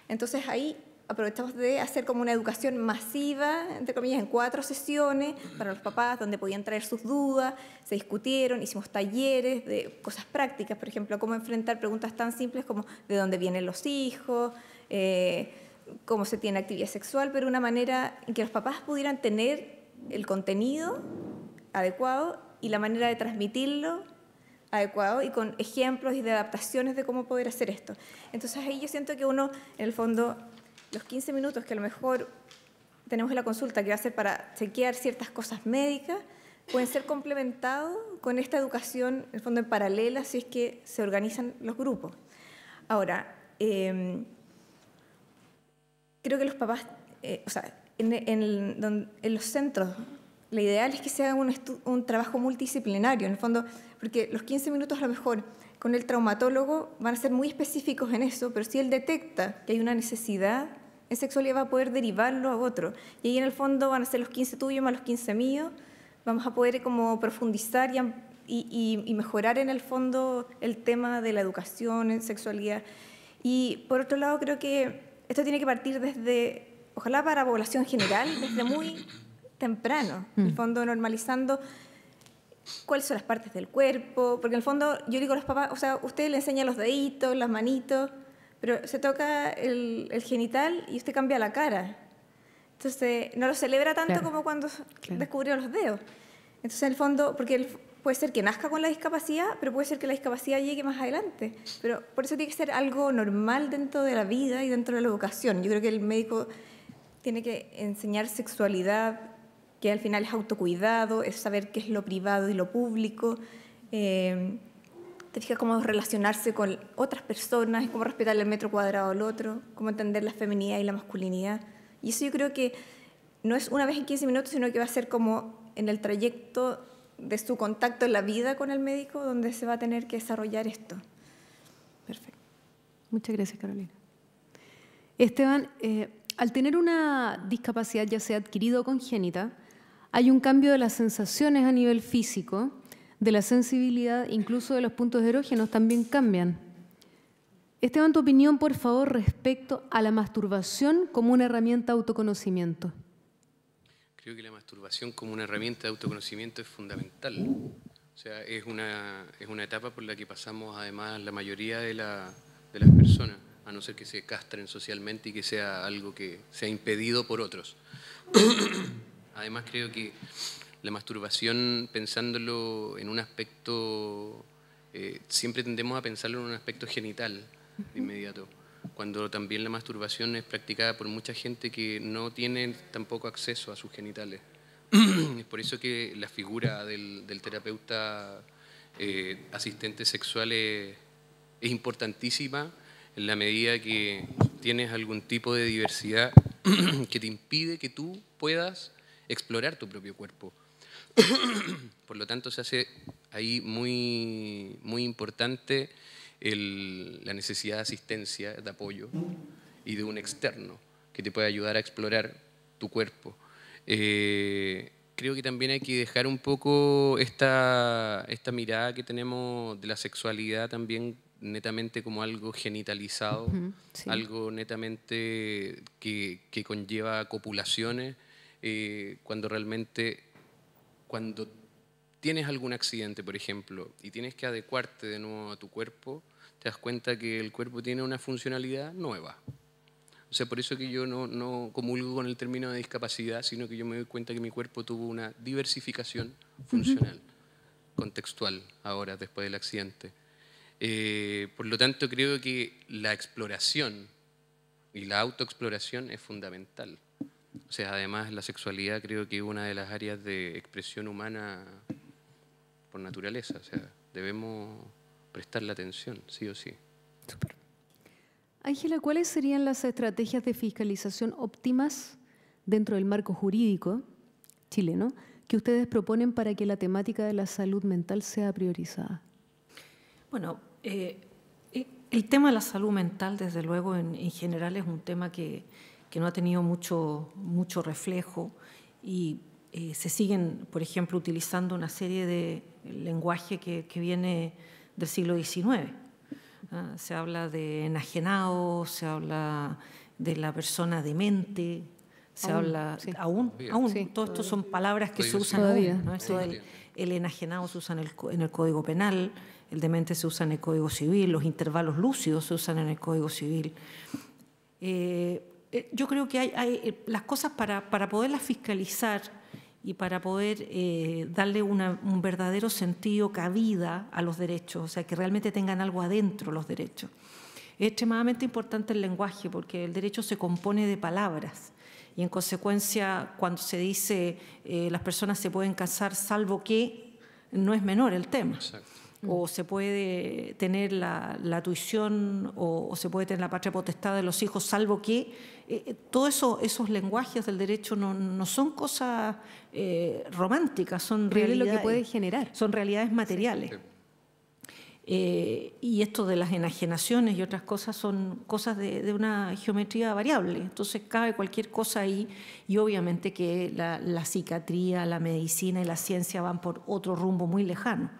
Speaker 5: Entonces ahí aprovechamos de hacer como una educación masiva, entre comillas, en cuatro sesiones para los papás, donde podían traer sus dudas, se discutieron, hicimos talleres de cosas prácticas, por ejemplo, cómo enfrentar preguntas tan simples como de dónde vienen los hijos, eh, cómo se tiene actividad sexual, pero una manera en que los papás pudieran tener el contenido adecuado y la manera de transmitirlo adecuado y con ejemplos y de adaptaciones de cómo poder hacer esto. Entonces ahí yo siento que uno, en el fondo, los 15 minutos que a lo mejor tenemos en la consulta, que va a ser para chequear ciertas cosas médicas, pueden ser complementados con esta educación, en el fondo, en paralela, si es que se organizan los grupos. Ahora, em, creo que los papás, eh, o sea, en, los centros, lo ideal es que se haga un, un trabajo multidisciplinario, en el fondo, porque los 15 minutos a lo mejor con el traumatólogo van a ser muy específicos en eso, pero si él detecta que hay una necesidad en sexualidad va a poder derivarlo a otro. Y ahí en el fondo van a ser los 15 tuyos más los 15 míos, vamos a poder como profundizar y, y mejorar en el fondo el tema de la educación en sexualidad. Y por otro lado creo que esto tiene que partir desde, ojalá para población general, desde muy temprano, en el mm. fondo normalizando cuáles son las partes del cuerpo, porque en el fondo yo digo a los papás, o sea, usted le enseña los deditos, las manitos, pero se toca el, genital y usted cambia la cara. Entonces, no lo celebra tanto como cuando descubrió los dedos. Entonces, en el fondo, porque puede ser que nazca con la discapacidad, pero puede ser que la discapacidad llegue más adelante. Pero por eso tiene que ser algo normal dentro de la vida y dentro de la educación. Yo creo que el médico tiene que enseñar sexualidad que al final es autocuidado, es saber qué es lo privado y lo público. Eh, te fijas cómo relacionarse con otras personas, cómo respetar el metro cuadrado al otro, cómo entender la feminidad y la masculinidad. Y eso yo creo que no es una vez en 15 minutos, sino que va a ser como en el trayecto de su contacto en la vida con el médico donde se va a tener que desarrollar esto. Perfecto.
Speaker 1: Muchas gracias, Carolina. Esteban, eh, al tener una discapacidad ya sea adquirida o congénita, hay un cambio de las sensaciones a nivel físico, de la sensibilidad, incluso de los puntos erógenos también cambian. Esteban, tu opinión, por favor, respecto a la masturbación como una herramienta de autoconocimiento.
Speaker 2: Creo que la masturbación como una herramienta de autoconocimiento es fundamental. O sea, es una, es una etapa por la que pasamos además la mayoría de, de las personas, a no ser que se castren socialmente y que sea algo que sea impedido por otros. Además creo que la masturbación, pensándolo en un aspecto, eh, siempre tendemos a pensarlo en un aspecto genital de inmediato, cuando también la masturbación es practicada por mucha gente que no tiene tampoco acceso a sus genitales. (coughs) es por eso que la figura del, terapeuta eh, asistente sexual es importantísima en la medida que tienes algún tipo de diversidad (coughs) que te impide que tú puedas explorar tu propio cuerpo. (clears throat) Por lo tanto, se hace ahí muy, muy importante la necesidad de asistencia, de apoyo y de un externo que te pueda ayudar a explorar tu cuerpo. Eh, creo que también hay que dejar un poco esta, mirada que tenemos de la sexualidad también netamente como algo genitalizado, algo netamente que, que conlleva copulaciones eh, cuando realmente, cuando tienes algún accidente, por ejemplo, y tienes que adecuarte de nuevo a tu cuerpo, te das cuenta que el cuerpo tiene una funcionalidad nueva. O sea, por eso que yo no, comulgo con el término de discapacidad, sino que yo me doy cuenta que mi cuerpo tuvo una diversificación funcional, contextual, ahora, después del accidente. Eh, por lo tanto, creo que la exploración y la autoexploración es fundamental. O sea, además la sexualidad creo que es una de las áreas de expresión humana por naturaleza. O sea, debemos prestarle atención, sí o sí.
Speaker 1: Ángela, ¿cuáles serían las estrategias de fiscalización óptimas dentro del marco jurídico chileno que ustedes proponen para que la temática de la salud mental sea priorizada?
Speaker 3: Bueno, eh, eh, el tema de la salud mental, desde luego, en general es un tema que, que no ha tenido mucho, mucho reflejo y eh, se siguen, por ejemplo, utilizando una serie de lenguaje que, viene del siglo XIX. ¿ah? Se habla de enajenado, se habla de la persona demente, se habla aún, aún todo esto son palabras que se usan todavía. el, enajenado se usa en el, Código Penal, el demente se usa en el Código Civil, los intervalos lúcidos se usan en el Código Civil. Eh, eh, yo creo que hay, eh, las cosas para, poderlas fiscalizar y para poder eh, darle un verdadero sentido, cabida a los derechos, o sea, que realmente tengan algo adentro los derechos. Es extremadamente importante el lenguaje porque el derecho se compone de palabras y en consecuencia cuando se dice las personas se pueden casar salvo que no es menor el tema. Exacto o mm. se puede tener la, tuición o, se puede tener la patria potestad de los hijos, salvo que eh, eh, todos esos lenguajes del derecho no, son cosas eh, románticas, son realidades, lo que puede generar. Son realidades materiales. y esto de las enajenaciones y otras cosas son cosas de, una geometría variable. Entonces cabe cualquier cosa ahí y obviamente que la, la psiquiatría, la medicina y la ciencia van por otro rumbo muy lejano.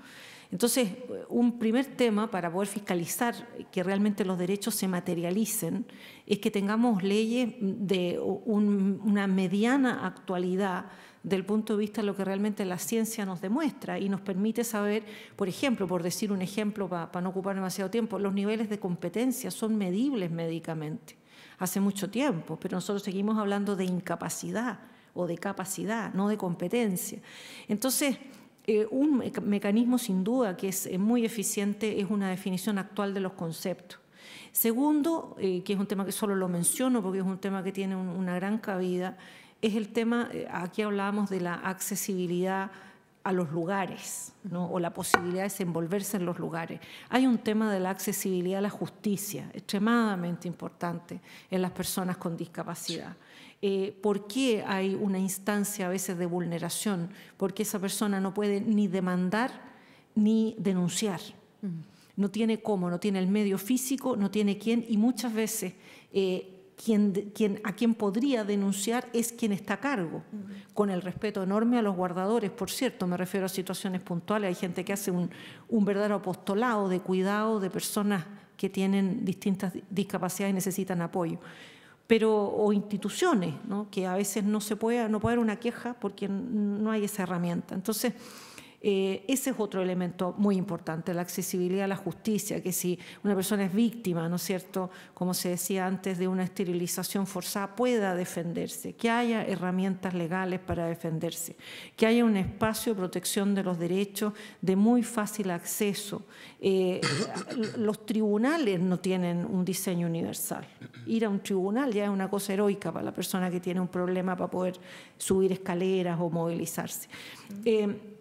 Speaker 3: Entonces, un primer tema para poder fiscalizar que realmente los derechos se materialicen es que tengamos leyes de una mediana actualidad del punto de vista de lo que realmente la ciencia nos demuestra y nos permite saber, por ejemplo, por decir un ejemplo para no ocupar demasiado tiempo, los niveles de competencia son medibles médicamente hace mucho tiempo, pero nosotros seguimos hablando de incapacidad o de capacidad, no de competencia. Entonces, eh, un mecanismo sin duda que es eh, muy eficiente es una definición actual de los conceptos. Segundo, eh, que es un tema que solo lo menciono porque es un tema que tiene una gran cabida, es el tema, aquí hablábamos de la accesibilidad a los lugares, o la posibilidad de desenvolverse en los lugares. Hay un tema de la accesibilidad a la justicia, extremadamente importante en las personas con discapacidad. Eh, por qué hay una instancia a veces de vulneración, porque esa persona no puede ni demandar ni denunciar. Mm. No tiene cómo, no tiene el medio físico, no tiene quién y muchas veces eh, a quien podría denunciar es quien está a cargo, mm. con el respeto enorme a los guardadores, por cierto, me refiero a situaciones puntuales, hay gente que hace un, un verdadero apostolado de cuidado de personas que tienen distintas discapacidades y necesitan apoyo pero, o instituciones, ¿no? que a veces no se puede, no puede haber una queja porque no hay esa herramienta. Entonces, eh, ese es otro elemento muy importante, la accesibilidad a la justicia, que si una persona es víctima, ¿no es cierto?, como se decía antes, de una esterilización forzada, pueda defenderse, que haya herramientas legales para defenderse, que haya un espacio de protección de los derechos de muy fácil acceso. Eh, los tribunales no tienen un diseño universal. Ir a un tribunal ya es una cosa heroica para la persona que tiene un problema para poder subir escaleras o movilizarse. Eh,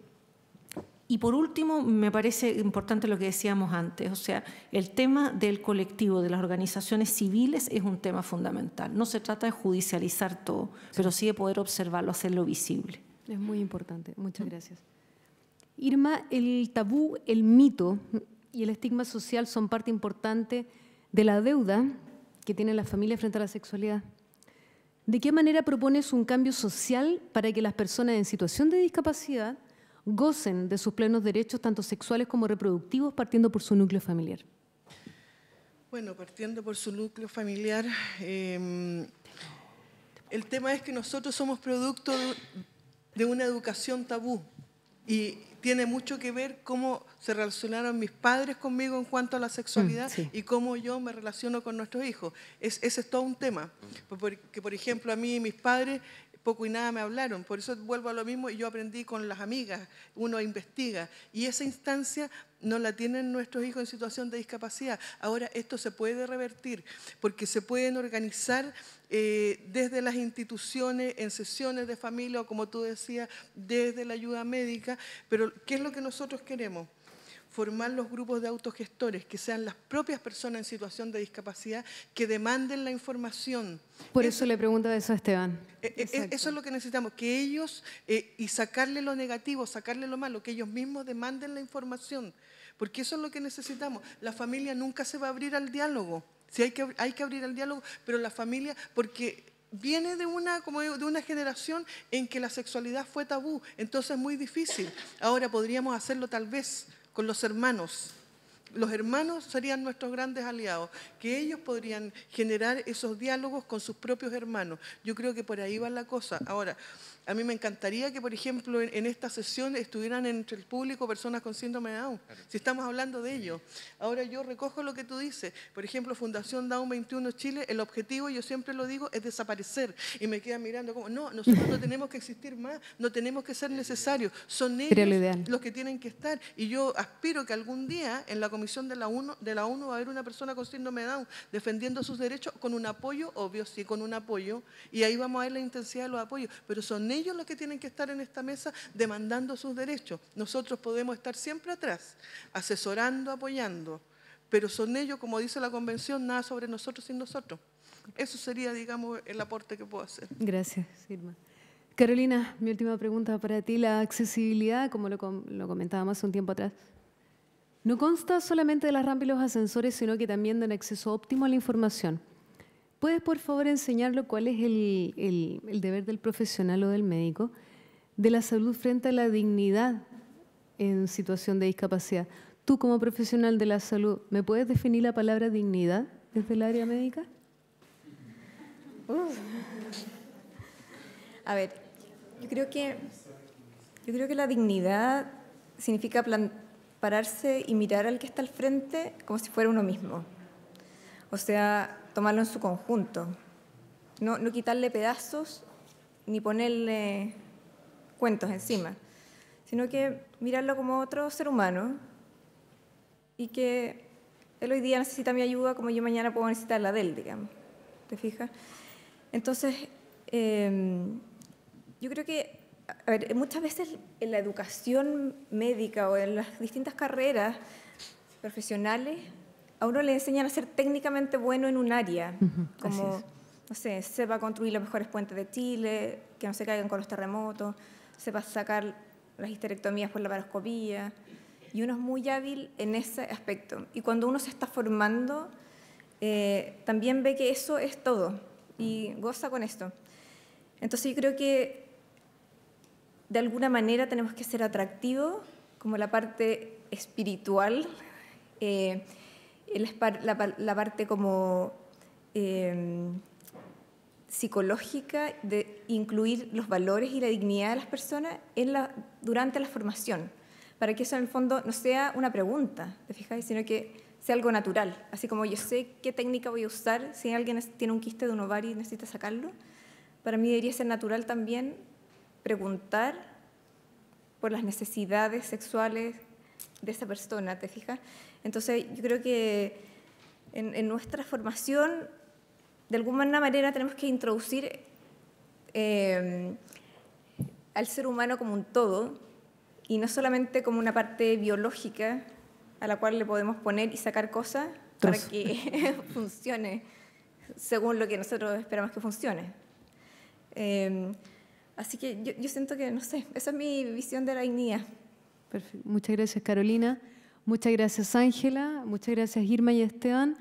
Speaker 3: y por último, me parece importante lo que decíamos antes, o sea, el tema del colectivo, de las organizaciones civiles, es un tema fundamental. No se trata de judicializar todo, pero sí de poder observarlo, hacerlo visible.
Speaker 1: Es muy importante, muchas mm. gracias. Irma, el tabú, el mito y el estigma social son parte importante de la deuda que tienen las familias frente a la sexualidad. ¿De qué manera propones un cambio social para que las personas en situación de discapacidad gocen de sus plenos derechos, tanto sexuales como reproductivos, partiendo por su núcleo familiar?
Speaker 4: Bueno, partiendo por su núcleo familiar, em, el tema es que nosotros somos producto de una educación tabú y tiene mucho que ver cómo se relacionaron mis padres conmigo en cuanto a la sexualidad mm, y cómo yo me relaciono con nuestros hijos. ese es todo un tema, porque por ejemplo a mí y mis padres poco y nada me hablaron. Por eso vuelvo a lo mismo y yo aprendí con las amigas, uno investiga. Y esa instancia no la tienen nuestros hijos en situación de discapacidad. Ahora esto se puede revertir porque se pueden organizar eh, desde las instituciones, en sesiones de familia o como tú decías, desde la ayuda médica. Pero ¿qué es lo que nosotros queremos? formar los grupos de autogestores, que sean las propias personas en situación de discapacidad que demanden la información.
Speaker 1: Por eso, le pregunto eso a Esteban.
Speaker 4: E, e, e, eso es lo que necesitamos, que ellos, eh, y sacarle lo negativo, sacarle lo malo, que ellos mismos demanden la información, porque eso es lo que necesitamos. La familia nunca se va a abrir al diálogo. Si hay que, hay que abrir al diálogo, pero la familia, porque viene de una, como de una generación en que la sexualidad fue tabú, entonces es muy difícil. Ahora podríamos hacerlo tal vez, con los hermanos. Los hermanos serían nuestros grandes aliados, que ellos podrían generar esos diálogos con sus propios hermanos. Yo creo que por ahí va la cosa. Ahora, a mí me encantaría que, por ejemplo, en, esta sesión estuvieran entre el público personas con síndrome de Down, si estamos hablando de ello. Ahora yo recojo lo que tú dices. Por ejemplo, Fundación Down 21 Chile, el objetivo, yo siempre lo digo, es desaparecer. Y me quedan mirando como, no, nosotros no tenemos que existir más, no tenemos que ser necesarios. Son ellos los que tienen que estar. Y yo aspiro que algún día en la comisión de la UNO de la va a haber una persona con síndrome de Down defendiendo sus derechos con un apoyo, obvio, sí, con un apoyo. Y ahí vamos a ver la intensidad de los apoyos. Pero son ellos los que tienen que estar en esta mesa demandando sus derechos. Nosotros podemos estar siempre atrás, asesorando, apoyando, pero son ellos, como dice la convención, nada sobre nosotros sin nosotros. Eso sería, digamos, el aporte que puedo hacer.
Speaker 1: Gracias, Irma. Carolina, mi última pregunta para ti, la accesibilidad, como lo, com lo comentábamos un tiempo atrás, no consta solamente de las rampas y los ascensores, sino que también del acceso óptimo a la información. ¿Puedes, por favor, enseñarlo cuál es el, el, deber del profesional o del médico de la salud frente a la dignidad en situación de discapacidad? Tú, como profesional de la salud, ¿me puedes definir la palabra dignidad desde el área médica?
Speaker 5: A ver, yo creo que, yo creo que la dignidad significa pararse y mirar al que está al frente como si fuera uno mismo. O sea, tomarlo en su conjunto. No, quitarle pedazos ni ponerle cuentos encima, sino que mirarlo como otro ser humano y que él hoy día necesita mi ayuda como yo mañana puedo necesitar la de él, digamos. ¿Te fijas? Entonces, em, yo creo que a ver, muchas veces en la educación médica o en las distintas carreras profesionales a uno le enseñan a ser técnicamente bueno en un área, como, no sé, a construir los mejores puentes de Chile, que no se caigan con los terremotos, se va a sacar las histerectomías por la paroscopía, y uno es muy hábil en ese aspecto. Y cuando uno se está formando, eh, también ve que eso es todo y goza con esto. Entonces yo creo que de alguna manera tenemos que ser atractivos, como la parte espiritual. Eh, la, parte como em, psicológica de incluir los valores y la dignidad de las personas durante la formación, para que eso en el fondo no sea una pregunta, ¿te fijáis? Sino que sea algo natural, así como yo sé qué técnica voy a usar, si alguien tiene un quiste de un ovario y necesita sacarlo, para mí debería ser natural también preguntar por las necesidades sexuales de esa persona, ¿te fijas? Entonces, yo creo que en, nuestra formación, de alguna manera, tenemos que introducir em, al ser humano como un todo y no solamente como una parte biológica a la cual le podemos poner y sacar cosas para que (laughs) funcione según lo que nosotros esperamos que funcione. Em, así que yo, siento que, no sé, esa es mi visión de la inia.
Speaker 1: Perfecto. Muchas gracias, Carolina. Muchas gracias Ángela, muchas gracias Irma y Esteban.